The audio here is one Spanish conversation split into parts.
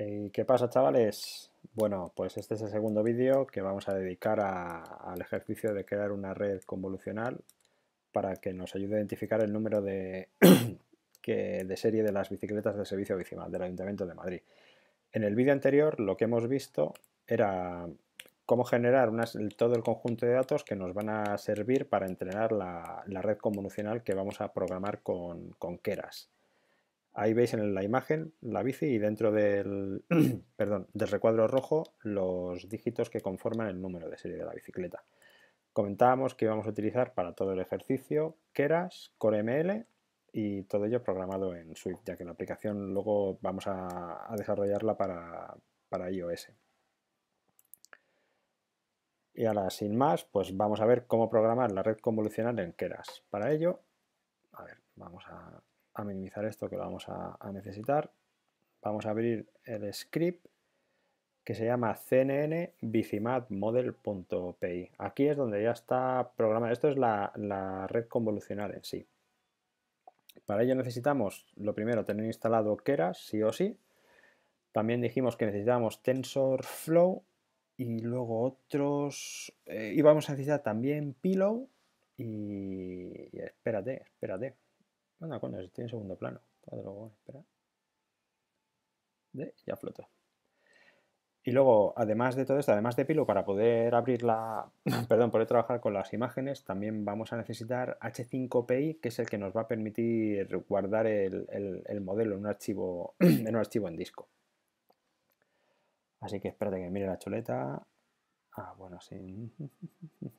Eh, ¿Qué pasa chavales? Bueno, pues este es el segundo vídeo que vamos a dedicar al ejercicio de crear una red convolucional para que nos ayude a identificar el número de, serie de las bicicletas de servicio bicimal del Ayuntamiento de Madrid. En el vídeo anterior lo que hemos visto era cómo generar todo el conjunto de datos que nos van a servir para entrenar la, red convolucional que vamos a programar con, con Keras. Ahí veis en la imagen la bici y dentro del, recuadro rojo los dígitos que conforman el número de serie de la bicicleta. Comentábamos que íbamos a utilizar para todo el ejercicio Keras, CoreML y todo ello programado en Swift, ya que la aplicación luego vamos a, desarrollarla para, para iOS. Y ahora, sin más, pues vamos a ver cómo programar la red convolucional en Keras. Para ello, a ver, vamos a a minimizar esto que lo vamos a, necesitar. Vamos a abrir el script que se llama cnn Aquí es donde ya está programado. Esto es la, red convolucional en sí. Para ello necesitamos, lo primero, tener instalado Keras, sí o sí. También dijimos que necesitamos TensorFlow y luego otros... Eh, y vamos a necesitar también Pillow y espérate, espérate. Bueno, coño, estoy en segundo plano. ya flota. Y luego, además de todo esto, además de Pilo, para poder abrir Perdón, poder trabajar con las imágenes, también vamos a necesitar H5PI, que es el que nos va a permitir guardar el, modelo en un, archivo, en un archivo en disco. Así que espérate que mire la chuleta. Ah, bueno, sí.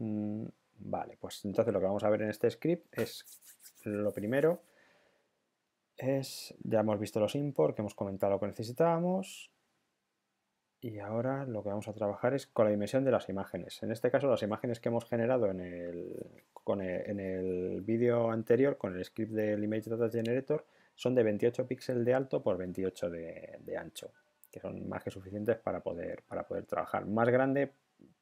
Vale, pues entonces lo que vamos a ver en este script es lo primero es, ya hemos visto los import, que hemos comentado lo que necesitábamos, y ahora lo que vamos a trabajar es con la dimensión de las imágenes. En este caso las imágenes que hemos generado en el, en el vídeo anterior con el script del Image Data Generator son de 28 píxeles de alto por 28 de, ancho, que son más que suficientes para poder, para poder trabajar. Más grande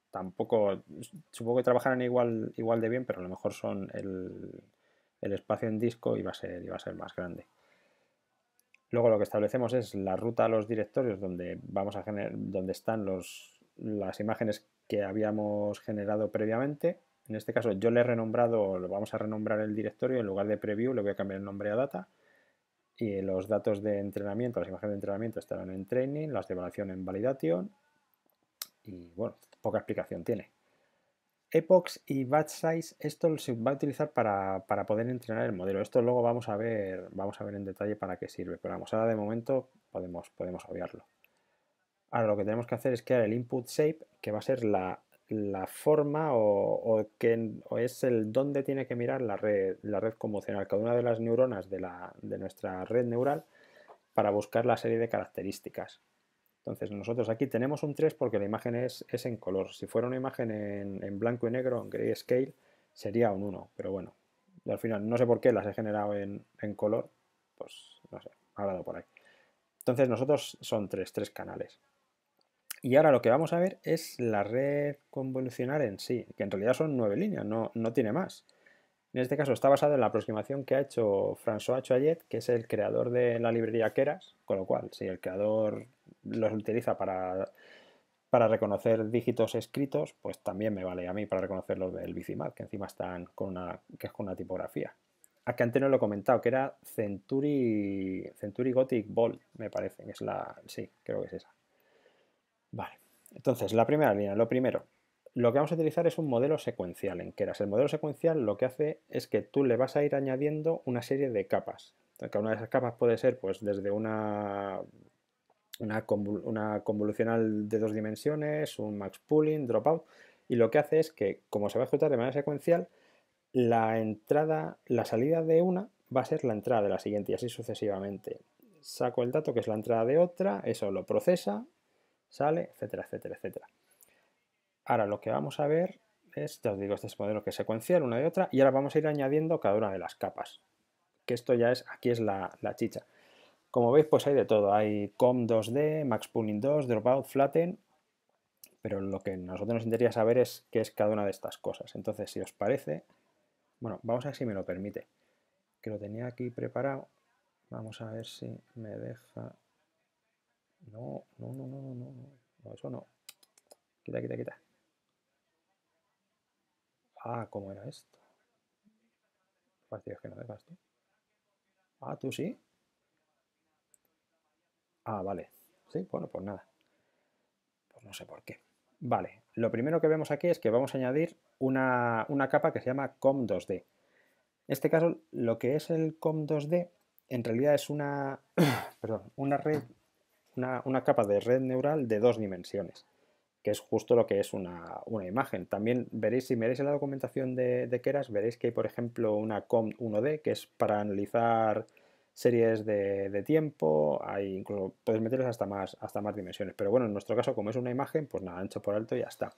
tampoco, supongo que trabajarán igual, igual de bien, pero a lo mejor son el, el espacio en disco iba a ser, iba a ser más grande. Luego lo que establecemos es la ruta a los directorios donde, vamos a donde están los, las imágenes que habíamos generado previamente. En este caso yo le he renombrado, lo vamos a renombrar el directorio, en lugar de preview le voy a cambiar el nombre a data. Y los datos de entrenamiento, las imágenes de entrenamiento estarán en training, las de evaluación en validation. Y bueno, poca explicación tiene epochs y batch size, esto se va a utilizar para, poder entrenar el modelo. Esto luego vamos a ver, vamos a ver en detalle para qué sirve, pero vamos, ahora de momento podemos, podemos obviarlo. Ahora lo que tenemos que hacer es crear el input shape, que va a ser la, forma o, que, es el dónde tiene que mirar la red, la red cada una de las neuronas de nuestra red neural, para buscar la serie de características. Entonces nosotros aquí tenemos un 3 porque la imagen es, en color. Si fuera una imagen en, blanco y negro, en grayscale, sería un 1. Pero bueno, al final no sé por qué las he generado en, color. Pues no sé, ha dado por ahí. Entonces nosotros son 3, 3 canales. Y ahora lo que vamos a ver es la red convolucionar en sí, que en realidad son 9 líneas, no, no tiene más. En este caso está basado en la aproximación que ha hecho François Choyet, que es el creador de la librería Keras, con lo cual, si el creador los utiliza para, para reconocer dígitos escritos, pues también me vale a mí para reconocer los del Bicimat, que encima están con una, que es con una tipografía. Aquí ah, antes no lo he comentado, que era Century, Century Gothic Bold me parece, es la... Sí, creo que es esa. Vale, entonces la primera línea, lo primero, lo que vamos a utilizar es un modelo secuencial en Keras. El modelo secuencial lo que hace es que tú le vas a ir añadiendo una serie de capas. Cada una de esas capas puede ser pues desde una una, convolucional de dos dimensiones, un max pooling, dropout, y lo que hace es que, como se va a ejecutar de manera secuencial, la entrada, la salida de una va a ser la entrada de la siguiente y así sucesivamente. Saco el dato que es la entrada de otra, eso lo procesa, sale, etcétera, etcétera, etcétera. Ahora lo que vamos a ver es, ya os digo, este es modelo que es secuencial, una de otra, y ahora vamos a ir añadiendo cada una de las capas. Que esto ya es, aquí es la, la chicha. Como veis, pues hay de todo. Hay COM 2D, Max Pooling 2, Dropout, Flatten, pero lo que a nosotros nos interesa saber es qué es cada una de estas cosas. Entonces, si os parece, bueno, vamos a ver si me lo permite, que lo tenía aquí preparado. Vamos a ver si me deja... No, no, no, no, no, no, eso no. Quita, quita, quita. Ah, ¿cómo era esto? Es que no dejas Ah, tú sí. Ah, vale. Sí, bueno, pues nada. Pues no sé por qué. Vale, lo primero que vemos aquí es que vamos a añadir una, capa que se llama COM2D. En este caso, lo que es el COM2D en realidad es una, una red, una, capa de red neural de dos dimensiones, que es justo lo que es una, imagen. También veréis, si miráis en la documentación de, de Keras, veréis que hay, por ejemplo, una COM1D, que es para analizar series de, tiempo, hay incluso puedes meterles hasta más, hasta más dimensiones. Pero bueno, en nuestro caso, como es una imagen, pues nada, ancho por alto y ya está.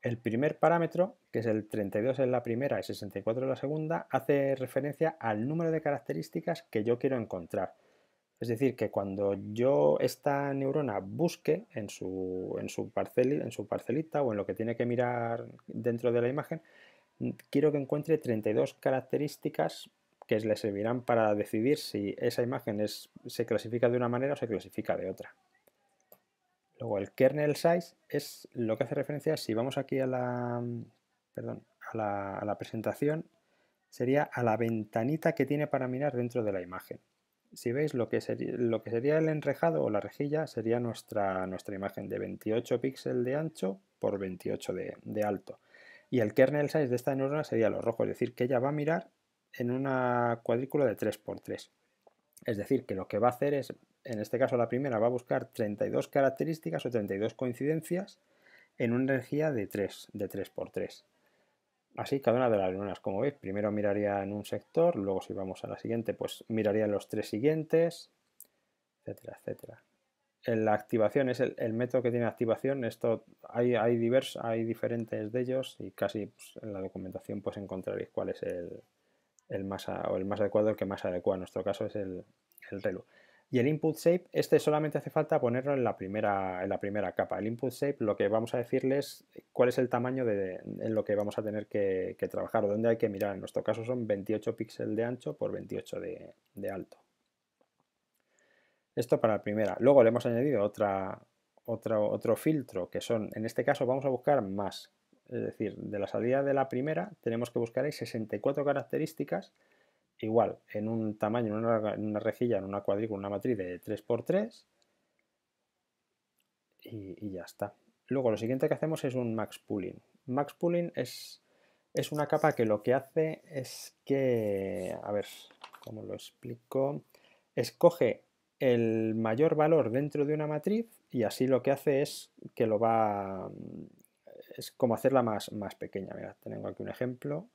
El primer parámetro, que es el 32 en la primera y 64 en la segunda, hace referencia al número de características que yo quiero encontrar. Es decir, que cuando yo esta neurona busque en en su, en su parcelita o en lo que tiene que mirar dentro de la imagen, mm, quiero que encuentre 32 características que les servirán para decidir si esa imagen es, se clasifica de una manera o se clasifica de otra. Luego el kernel size es lo que hace referencia, si vamos aquí a la, a la, presentación, sería a la ventanita que tiene para mirar dentro de la imagen. Si veis, lo que, sería, lo que sería el enrejado o la rejilla sería nuestra, nuestra imagen de 28 píxeles de ancho por 28 de, de alto. Y el kernel size de esta neurona sería los rojo, es decir, que ella va a mirar en una cuadrícula de 3x3. Es decir, que lo que va a hacer es, en este caso la primera, va a buscar 32 características o 32 coincidencias en una energía de 3, de 3x3. Así cada una de las lunas, como veis, primero miraría en un sector, luego si vamos a la siguiente, pues miraría en los tres siguientes, etcétera, etcétera. En la activación es el, método que tiene activación, esto hay, hay, divers, hay diferentes de ellos y casi pues, en la documentación pues encontraréis cuál es el, el más, o el más adecuado, el que más adecua. En nuestro caso es el, el relu. Y el input shape, este solamente hace falta ponerlo en la, primera, en la primera capa. El input shape lo que vamos a decirles cuál es el tamaño de, en lo que vamos a tener que, trabajar o dónde hay que mirar. En nuestro caso son 28 píxeles de ancho por 28 de, alto. Esto para la primera. Luego le hemos añadido otra, otro filtro que son, en este caso vamos a buscar más, es decir, de la salida de la primera tenemos que buscar ahí 64 características igual en un tamaño, en una, rejilla, en una cuadrícula, una matriz de 3x3 y, ya está. Luego lo siguiente que hacemos es un max pooling. Max pooling es, es una capa que lo que hace es que, a ver, ¿cómo lo explico? Escoge el mayor valor dentro de una matriz y así lo que hace es que lo va es como hacerla más, más pequeña. tengo aquí un ejemplo.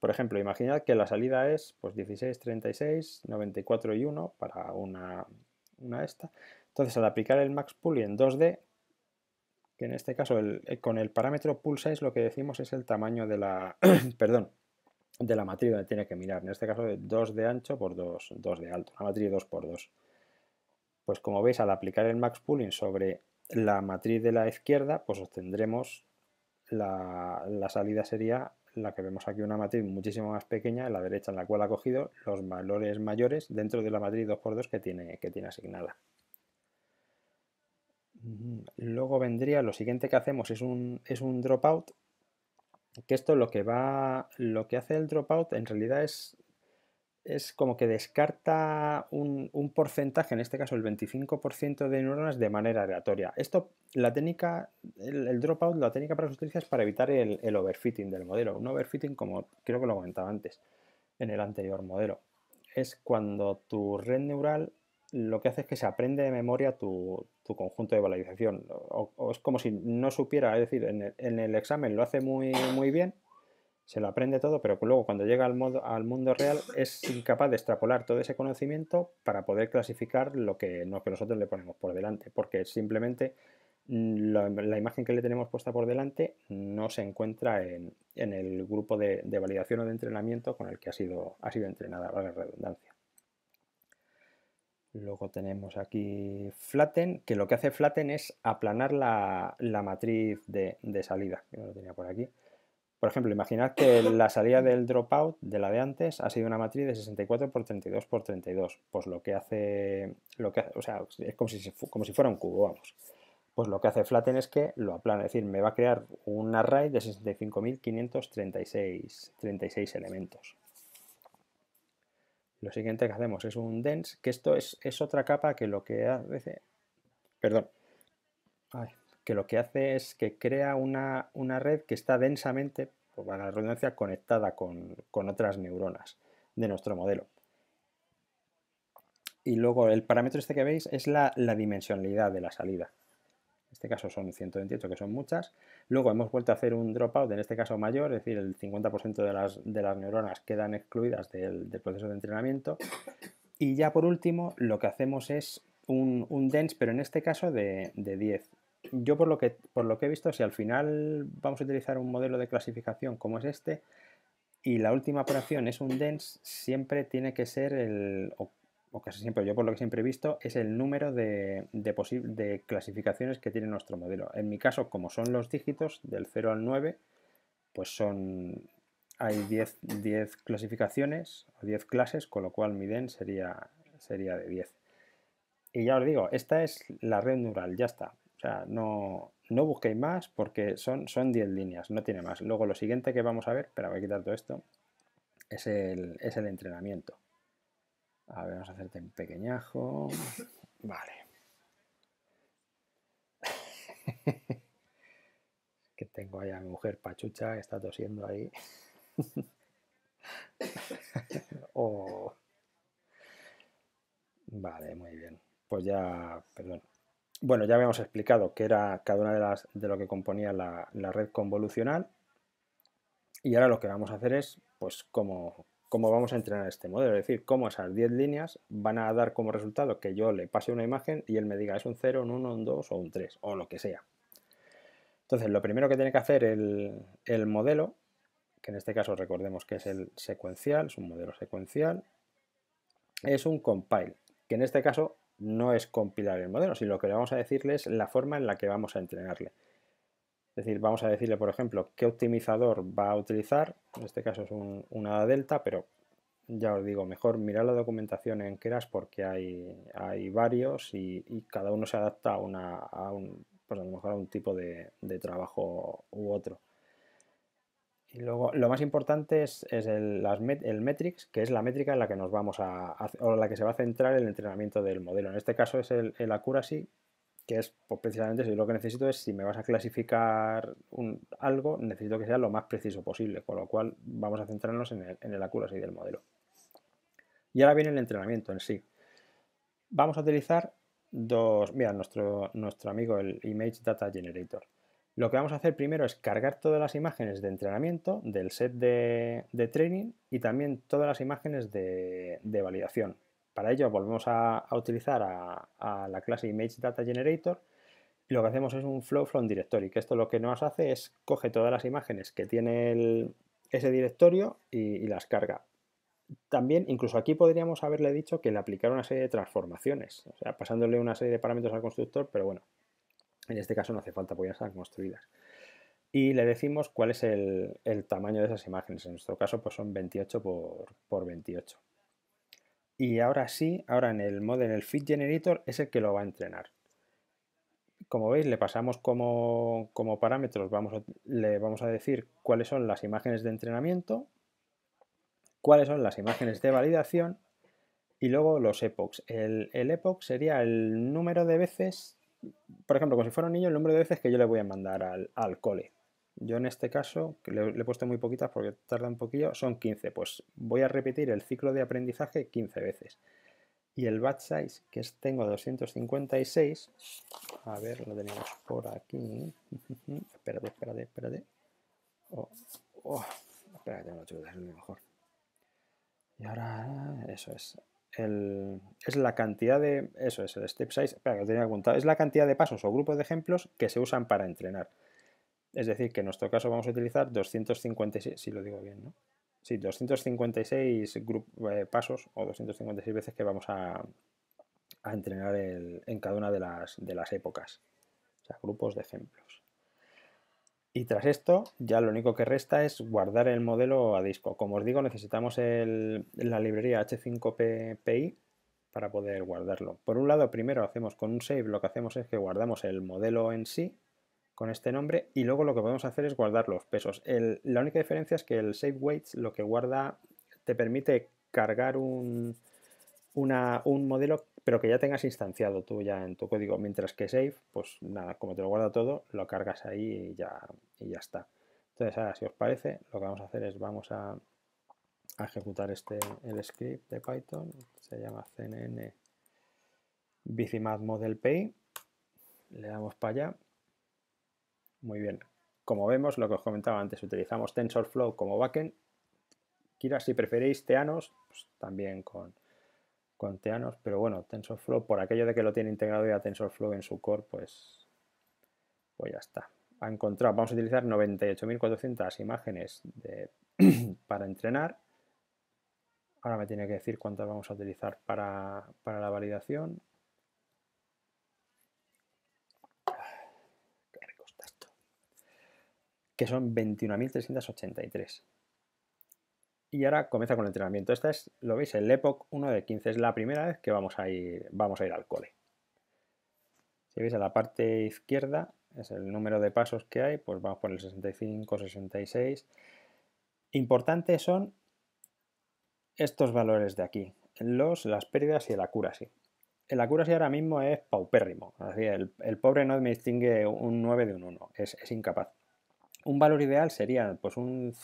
Por ejemplo, imaginad que la salida es pues, 16, 36, 94 y 1 para una, una esta. Entonces, al aplicar el max pooling en 2D, que en este caso eh, con el parámetro pull size lo que decimos es el tamaño de la, perdón, de la matriz donde tiene que mirar. En este caso, 2 de ancho por 2, 2 de alto, una matriz 2 por 2. Pues como veis, al aplicar el max pooling sobre la matriz de la izquierda, pues obtendremos la, salida sería la que vemos aquí, una matriz muchísimo más pequeña, en la derecha en la cual ha cogido los valores mayores dentro de la matriz 2x2 que tiene, que tiene asignada. Mm, luego vendría, lo siguiente que hacemos es un, es un dropout, que esto lo que va, lo que hace el dropout en realidad es es como que descarta un, porcentaje, en este caso el 25% de neuronas de manera aleatoria. Esto, la técnica, el, dropout, la técnica para sustituir es para evitar el, overfitting del modelo. Un overfitting, como creo que lo comentaba antes, en el anterior modelo, es cuando tu red neural lo que hace es que se aprende de memoria tu, conjunto de valorización. O, es como si no supiera, es decir, en el, en el examen lo hace muy, muy bien, se lo aprende todo, pero luego cuando llega al, modo, al mundo real es incapaz de extrapolar todo ese conocimiento para poder clasificar lo que, nosotros le ponemos por delante, porque simplemente mm, la, imagen que le tenemos puesta por delante no se encuentra en, el grupo de, validación o de entrenamiento con el que ha sido, ha sido entrenada, vale redundancia. Luego tenemos aquí flatten, que lo que hace flatten es aplanar la, matriz de, salida, que lo tenía por aquí. Por ejemplo, imaginad que la salida del dropout de la de antes ha sido una matriz de 64 por 32 por 32. Pues lo que hace, lo que, o sea, es como si, como si fuera un cubo, vamos. Pues lo que hace Flatten es que lo aplana, es decir, me va a crear un array de 65.536 36 elementos. Lo siguiente que hacemos es un dense, que esto es, es otra capa que lo que hace... Perdón que lo que hace es que crea una, una red que está densamente, por la redundancia, conectada con, otras neuronas de nuestro modelo. Y luego el parámetro este que veis es la, dimensionalidad de la salida. En este caso son 128, que son muchas. Luego hemos vuelto a hacer un dropout, en este caso mayor, es decir, el 50% de las, de las, neuronas quedan excluidas del, proceso de entrenamiento. Y ya por último, lo que hacemos es un, un dense, pero en este caso de, de 10 yo por lo, que, por lo que he visto, si al final vamos a utilizar un modelo de clasificación como es este, y la última operación es un dense, siempre tiene que ser el, o, casi siempre, yo por lo que siempre he visto, es el número de, de, de clasificaciones que tiene nuestro modelo. En mi caso, como son los dígitos del 0 al 9, pues son, hay 10, clasificaciones o 10 clases, con lo cual mi dense sería, sería de 10. Y ya os digo, esta es la red neural, ya está no, no busquéis más porque son, son 10 líneas, no tiene más. Luego lo siguiente que vamos a ver, pero voy a quitar todo esto, es el, entrenamiento. A ver, vamos a hacerte un pequeñajo. Vale. que tengo ahí a mi mujer pachucha está tosiendo ahí. Oh. Vale, muy bien. Pues ya, perdón, bueno, ya habíamos explicado que era cada una de las de lo que componía la, red convolucional. Y ahora lo que vamos a hacer es, pues, cómo, cómo vamos a entrenar este modelo. Es decir, cómo esas 10 líneas van a dar como resultado que yo le pase una imagen y él me diga es un 0, un 1, un 2 o un 3 o lo que sea. Entonces, lo primero que tiene que hacer el, el modelo, que en este caso recordemos que es el secuencial, es un modelo secuencial, es un compile, que en este caso no es compilar el modelo, sino lo que le vamos a decirle es la forma en la que vamos a entrenarle. Es decir, vamos a decirle, por ejemplo, qué optimizador va a utilizar, en este caso es un, una delta, pero ya os digo, mejor mirar la documentación en Keras porque hay, varios y, cada uno se adapta a, una, a un, pues a lo mejor a un tipo de trabajo u otro. Y luego, lo más importante es, el, metrics, que es la métrica en la que nos vamos a, o la que se va a centrar el entrenamiento del modelo. En este caso es el, el accuracy, que es pues, precisamente si lo que necesito es si me vas a clasificar un, algo, necesito que sea lo más preciso posible, con lo cual vamos a centrarnos en el, en accuracy del modelo. Y ahora viene el entrenamiento en sí. Vamos a utilizar dos, mira, nuestro, nuestro amigo el Image Data Generator. Lo que vamos a hacer primero es cargar todas las imágenes de entrenamiento del set de, training y también todas las imágenes de, validación. Para ello volvemos a, utilizar a, la clase ImageDataGenerator Data Generator y lo que hacemos es un flow from directory, que esto lo que nos hace es coge todas las imágenes que tiene ese directorio y, las carga también, incluso aquí podríamos haberle dicho que le aplicara una serie de transformaciones, o sea, pasándole una serie de parámetros al constructor, pero bueno, en este caso no hace falta, porque ya están construidas. Y le decimos cuál es el, tamaño de esas imágenes. En nuestro caso pues son 28 por, 28. Y ahora sí, ahora en el model, el fit generator es el que lo va a entrenar. Como veis, le pasamos como, parámetros, vamos le vamos a decir cuáles son las imágenes de entrenamiento, cuáles son las imágenes de validación y luego los epochs. el epoch sería el número de veces por ejemplo, como si fuera un niño, el número de veces que yo le voy a mandar al, cole. Yo en este caso, que le, he puesto muy poquitas porque tarda un poquillo, son 15. Pues voy a repetir el ciclo de aprendizaje 15 veces. Y el batch size, que es, tengo 256, a ver, lo tenemos por aquí. espérate, espérate, espérate. Oh, oh, espérate, no lo mejor. Y ahora, eso es es la cantidad de. Eso es, el step size. Es la cantidad de pasos o grupos de ejemplos que se usan para entrenar. Es decir, que en nuestro caso vamos a utilizar 256. Si lo digo bien, ¿no? Sí, 256 eh, pasos o 256 veces que vamos a, entrenar en cada una de las, de las épocas. O sea, grupos de ejemplos. Y tras esto, ya lo único que resta es guardar el modelo a disco. Como os digo, necesitamos la librería H5PI para poder guardarlo. Por un lado, primero hacemos con un save, lo que hacemos es que guardamos el modelo en sí con este nombre y luego lo que podemos hacer es guardar los pesos. la única diferencia es que el save weights lo que guarda te permite cargar un, un modelo, pero que ya tengas instanciado tú ya en tu código, mientras que save, pues nada, como te lo guarda todo, lo cargas ahí y ya, y ya está. Entonces ahora, si os parece, lo que vamos a hacer es vamos a, ejecutar este, el script de Python, se llama cnn bicimat model pay, le damos para allá, muy bien. Como vemos, lo que os comentaba antes, utilizamos TensorFlow como backend. Kira, si preferéis Teanos, pues también con, con pero bueno, TensorFlow, por aquello de que lo tiene integrado ya TensorFlow en su core, pues, pues ya está. Ha encontrado, vamos a utilizar 98.400 imágenes para entrenar. Ahora me tiene que decir cuántas vamos a utilizar para, para la validación. Ah, Qué rico esto. Que son 21.383. Y ahora comienza con el entrenamiento. Esta es, lo veis, el Epoch 1 de 15. Es la primera vez que vamos a ir, vamos a ir al cole. Si veis a la parte izquierda, es el número de pasos que hay, pues vamos por el 65, 66. Importantes son estos valores de aquí, los, las pérdidas y el accuracy. El accuracy ahora mismo es paupérrimo, el, pobre no me distingue un 9 de un 1, es, es incapaz. Un valor ideal sería pues un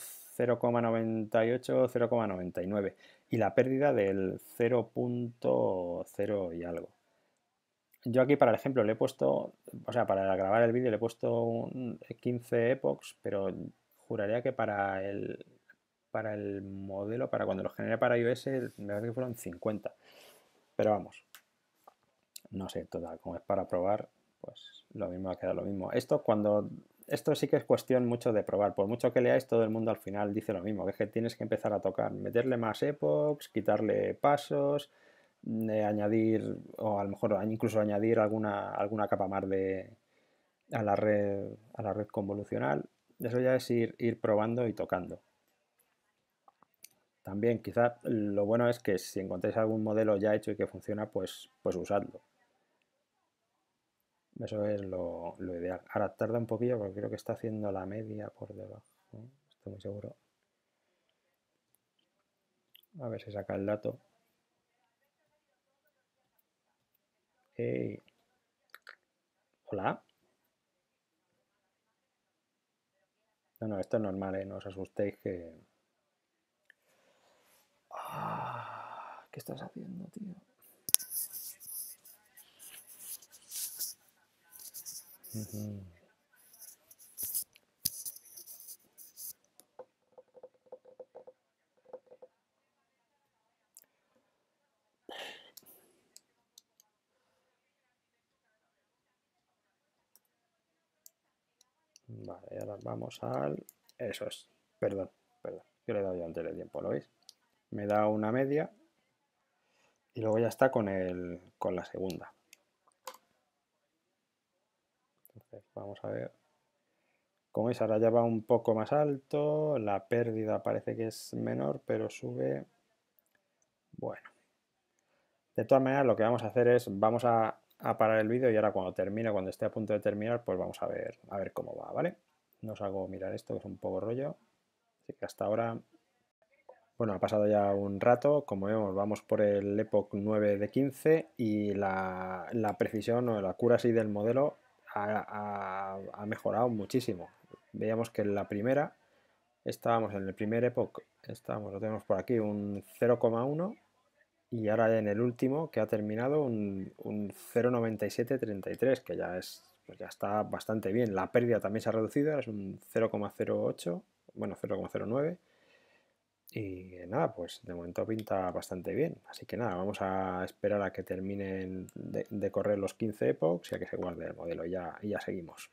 0,98-0,99 y la pérdida del 0.0 y algo. Yo aquí para el ejemplo le he puesto, o sea, para grabar el vídeo le he puesto 15 eh, epochs, pero juraría que para el, para el modelo, para cuando lo generé para iOS, me parece que fueron 50. Pero vamos, no sé, total, como es para probar, pues lo mismo ha quedado lo mismo. Esto cuando esto sí que es cuestión mucho de probar. Por mucho que leáis, todo el mundo al final dice lo mismo, que es que tienes que empezar a tocar, meterle más epochs, quitarle pasos, mm, eh, añadir, o a lo mejor incluso añadir alguna, alguna capa más de, a, la red, a la red convolucional. Eso ya es ir, ir probando y tocando. También quizá lo bueno es que si encontráis algún modelo ya hecho y que funciona, pues, pues usadlo. Eso es lo, ideal. Ahora tarda un poquillo porque creo que está haciendo la media por debajo. ¿eh? Estoy muy seguro. A ver si saca el dato. Hola. No, no, esto es normal, ¿eh? no os asustéis que... Ah, ¿Qué estás haciendo, tío? Vale, ahora vamos al... Eso es. Perdón, perdón. Yo le he dado ya antes de tiempo, ¿lo veis? Me da una media y luego ya está con, el, con la segunda. Vamos a ver. como esa ahora ya va un poco más alto. La pérdida parece que es menor, pero sube. Bueno. De todas maneras, lo que vamos a hacer es, vamos a, parar el vídeo y ahora cuando termine, cuando esté a punto de terminar, pues vamos a ver, a ver cómo va, ¿vale? No os hago mirar esto, que es un poco rollo. Así que hasta ahora bueno, ha pasado ya un rato, como vemos vamos por el Epoch 9 de 15 y la, precisión o la cura del modelo ha, mejorado muchísimo. Veíamos que en la primera estábamos en el primer Epoch, estábamos, lo tenemos por aquí, un 0,1 y ahora en el último que ha terminado un, 0,9733, que ya es pues ya está bastante bien. La pérdida también se ha reducido, es un 0,08, bueno, 0,09 y nada, pues de momento pinta bastante bien. Así que nada, vamos a esperar a que terminen de, correr los 15 epochs y a que se guarde el modelo. ya, ya seguimos.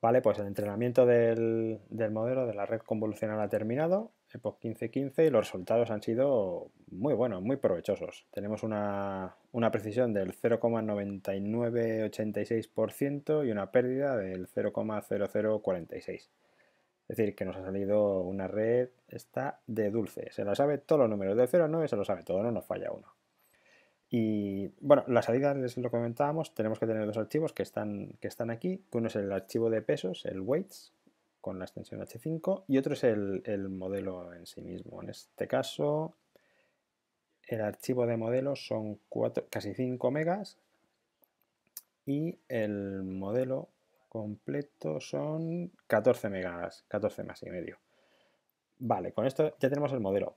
Vale, pues el entrenamiento del, modelo de la red convolucional ha terminado, Epoch 1515, y los resultados han sido muy buenos, muy provechosos. Tenemos una, una precisión del 0,9986% y una pérdida del 0,0046%. Es decir, que nos ha salido una red esta de dulce. Se la sabe todos los números, de 0 a 9 se lo sabe todo, no nos falla uno. Y bueno, la salida les lo comentábamos, tenemos que tener dos archivos que están, que están aquí, uno es el archivo de pesos, el weights, con la extensión H5, y otro es el, modelo en sí mismo. En este caso, el archivo de modelo son casi 5 megas, y el modelo completo son 14 megas, 14 más y medio. Vale, con esto ya tenemos el modelo.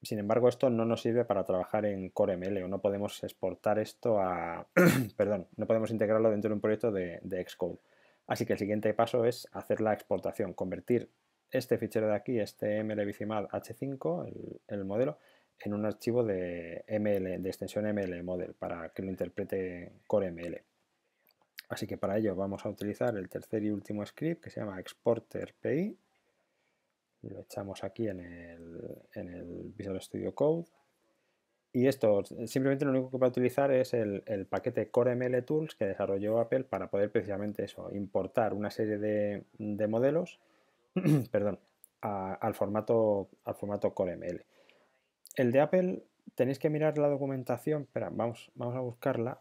Sin embargo, esto no nos sirve para trabajar en CoreML o no podemos exportar esto a... perdón, no podemos integrarlo dentro de un proyecto de, Xcode. Así que el siguiente paso es hacer la exportación, convertir este fichero de aquí, este mlbicimal h5, el, modelo, en un archivo de ML, de extensión ML model, para que lo interprete CoreML. Así que para ello vamos a utilizar el tercer y último script que se llama exporter Lo echamos aquí en el, Visual Studio Code. Y esto, simplemente lo único que va a utilizar es el, paquete CoreML Tools que desarrolló Apple para poder precisamente eso, importar una serie de, modelos perdón, al, formato, al formato CoreML. El de Apple tenéis que mirar la documentación, espera, vamos, vamos a buscarla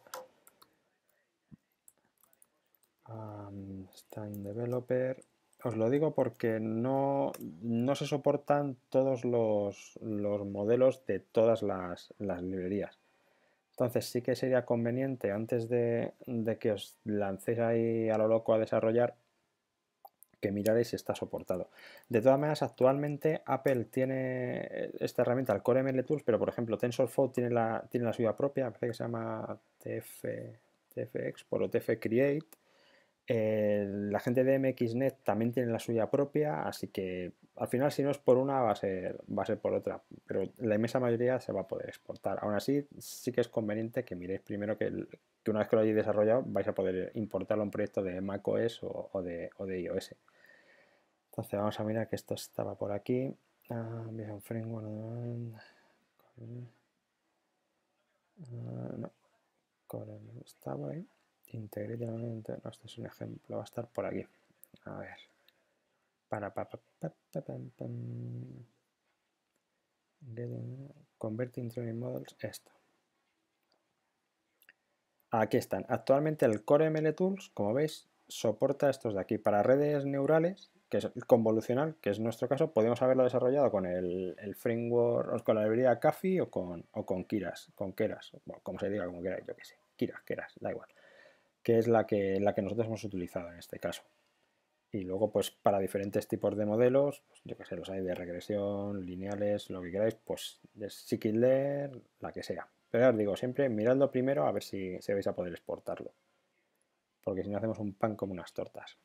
está Stein Developer. Os lo digo porque no, se soportan todos los, modelos de todas las, librerías. Entonces sí que sería conveniente antes de, que os lancéis ahí a lo loco a desarrollar que miraréis si está soportado. De todas maneras, actualmente Apple tiene esta herramienta, el Core ML Tools, pero por ejemplo TensorFlow tiene la, tiene la suya propia, parece que se llama TF, TFX, por o TF Create, la gente de MXNet también tiene la suya propia, así que al final si no es por una va a ser, por otra, pero la inmensa mayoría se va a poder exportar. Aún así, sí que es conveniente que miréis primero que, una vez que lo hayáis desarrollado vais a poder importarlo a un proyecto de macOS o, de, iOS. Entonces vamos a mirar que esto estaba por aquí. Ah, ah, no. Estaba ahí. Integralmente, No, este es un ejemplo, va a estar por aquí. A ver. Para, pa, Converting Training Models, esto. Aquí están. Actualmente el Core ML Tools, como veis, soporta estos de aquí. Para redes neurales, que es el convolucional, que es nuestro caso, podemos haberlo desarrollado con el, framework, con la librería café o con, o con Kiras, con Keras, como se diga, como quieras, yo que sé. Kiras, Keras, da igual que es la que, la que nosotros hemos utilizado en este caso. Y luego, pues para diferentes tipos de modelos, pues, yo que sé, los hay de regresión, lineales, lo que queráis, pues de scikit la que sea. Pero ya os digo, siempre mirando primero a ver si, se vais a poder exportarlo. Porque si no hacemos un pan como unas tortas.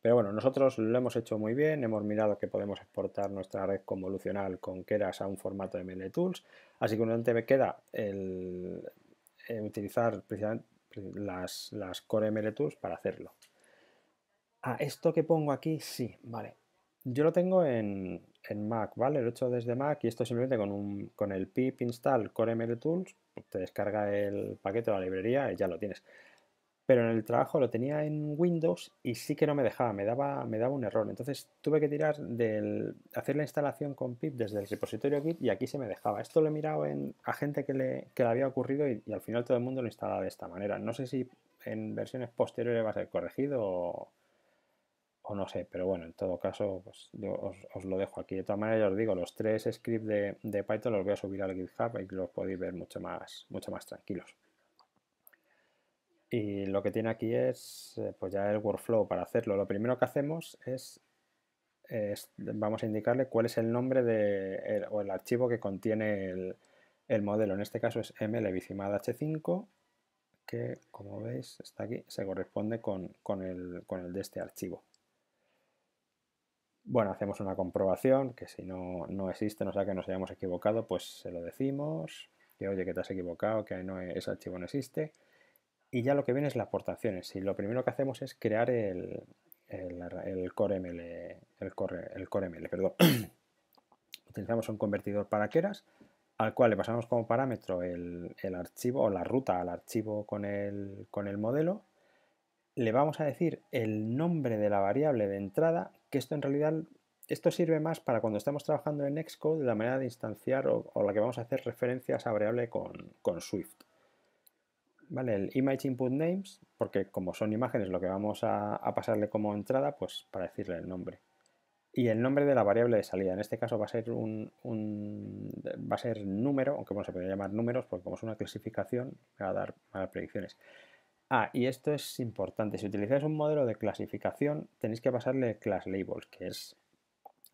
Pero bueno, nosotros lo hemos hecho muy bien, hemos mirado que podemos exportar nuestra red convolucional con Keras a un formato de tools así que únicamente me queda el eh, utilizar precisamente las, las core ML tools para hacerlo. a esto que pongo aquí, sí, vale. Yo lo tengo en, Mac, ¿vale? Lo he hecho desde Mac y esto simplemente con, un, con el pip install core ML tools, te descarga el paquete o la librería y ya lo tienes pero en el trabajo lo tenía en Windows y sí que no me dejaba, me daba, me daba un error. Entonces tuve que tirar del hacer la instalación con pip desde el repositorio git y aquí se me dejaba. Esto lo he mirado en, a gente que le, que le había ocurrido y, al final todo el mundo lo instalaba de esta manera. No sé si en versiones posteriores va a ser corregido o, no sé, pero bueno, en todo caso pues, os, lo dejo aquí. De todas maneras, ya os digo, los tres scripts de, de Python los voy a subir al GitHub y los podéis ver mucho más, mucho más tranquilos. Y lo que tiene aquí es eh, pues ya el workflow para hacerlo. Lo primero que hacemos es, vamos a indicarle cuál es el nombre o el archivo que contiene el, modelo. En este caso es mlevicimad.h5 que como veis está aquí, se corresponde con, el, de este archivo. Bueno, hacemos una comprobación, que si no, no existe, no sea que nos hayamos equivocado, pues se lo decimos, que oye, que te has equivocado, que ese archivo no existe y ya lo que viene es las aportación y Lo primero que hacemos es crear el, el, core ML, el core, el core perdón. Utilizamos un convertidor para queras al cual le pasamos como parámetro el, archivo o la ruta al archivo con el, modelo, le vamos a decir el nombre de la variable de entrada, que esto en realidad esto sirve más para cuando estamos trabajando en Xcode, la manera de instanciar o, la que vamos a hacer referencias a variable con Swift. ¿vale? El image input names, porque como son imágenes lo que vamos a, pasarle como entrada, pues para decirle el nombre. Y el nombre de la variable de salida, en este caso va a ser un, un va a ser número, aunque vamos se poder llamar números, porque como es una clasificación, va a dar, malas predicciones. Ah, y esto es importante, si utilizáis un modelo de clasificación, tenéis que pasarle class labels, que es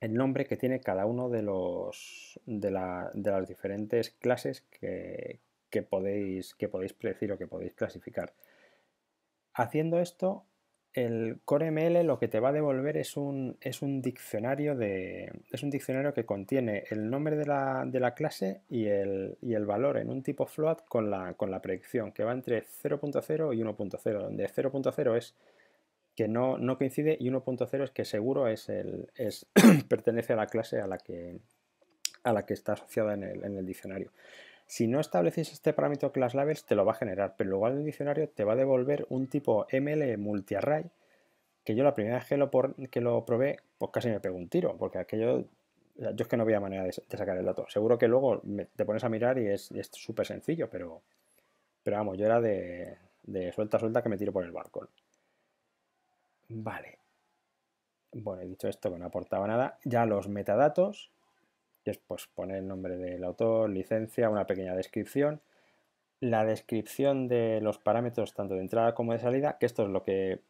el nombre que tiene cada uno de, los, de, la, de las diferentes clases que, que podéis, que podéis predecir o que podéis clasificar. Haciendo esto, el CoreML lo que te va a devolver es un, es un diccionario de. Es un diccionario que contiene el nombre de la, clase y el, valor en un tipo float con la, predicción, que va entre 0.0 y 1.0, donde 0.0 es que no, coincide y 1.0 es que seguro es el, pertenece a la clase a la que, a la que está asociada en el, en el diccionario. Si no estableces este parámetro class labels, te lo va a generar, pero en el diccionario te va a devolver un tipo ml multiarray, que yo la primera vez que lo, que lo probé, pues casi me pegó un tiro, porque aquello, yo es que no había manera de, sacar el dato. Seguro que luego te pones a mirar y es súper sencillo, pero, pero vamos, yo era de, de suelta, suelta que me tiro por el barco. Vale. Bueno, he dicho esto que no aportaba nada. Ya los metadatos, después poner el nombre del autor, licencia, una pequeña descripción, la descripción de los parámetros tanto de entrada como de salida, que esto es lo que,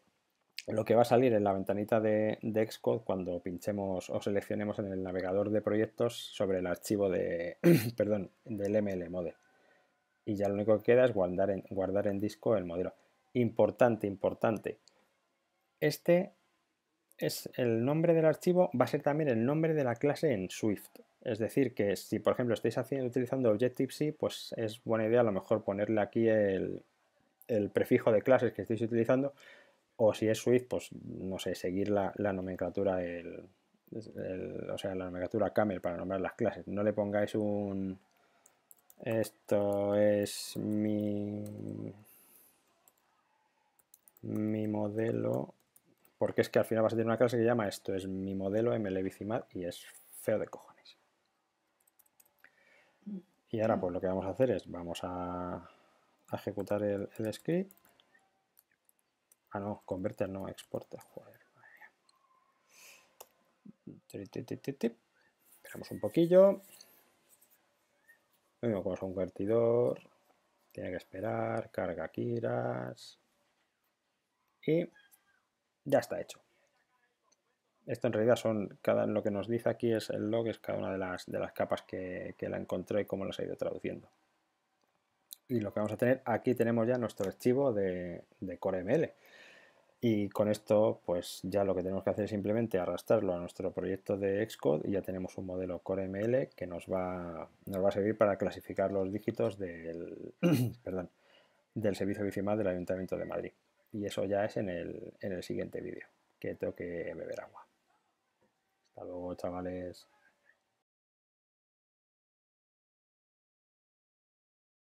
lo que va a salir en la ventanita de, de Xcode cuando pinchemos o seleccionemos en el navegador de proyectos sobre el archivo de, perdón, del ML model. Y ya lo único que queda es guardar en, guardar en disco el modelo. Importante, importante. Este es el nombre del archivo, va a ser también el nombre de la clase en Swift. Es decir, que si por ejemplo estáis utilizando Objective-C, pues es buena idea a lo mejor ponerle aquí el, prefijo de clases que estáis utilizando, o si es Swift, pues no sé, seguir la, nomenclatura o sea, la nomenclatura camel para nombrar las clases. No le pongáis un... Esto es mi... Mi modelo... Porque es que al final vas a tener una clase que llama esto es mi modelo MLBCMAT y es feo de cojo. Y ahora pues lo que vamos a hacer es, vamos a, ejecutar el, script. Ah, no, convertir no, exportar, Joder, Esperamos un poquillo. Lo mismo un convertidor. Tiene que esperar. Carga Kiras. Y ya está hecho. Esto en realidad son, cada, lo que nos dice aquí es el log, es cada una de las, de las capas que, la encontré y cómo las ha ido traduciendo. Y lo que vamos a tener, aquí tenemos ya nuestro archivo de, de CoreML. Y con esto, pues ya lo que tenemos que hacer es simplemente arrastrarlo a nuestro proyecto de Xcode y ya tenemos un modelo CoreML que nos va, nos va a servir para clasificar los dígitos del, del servicio bicimal del Ayuntamiento de Madrid. Y eso ya es en el, en el siguiente vídeo, que tengo que beber agua. Hasta luego, chavales.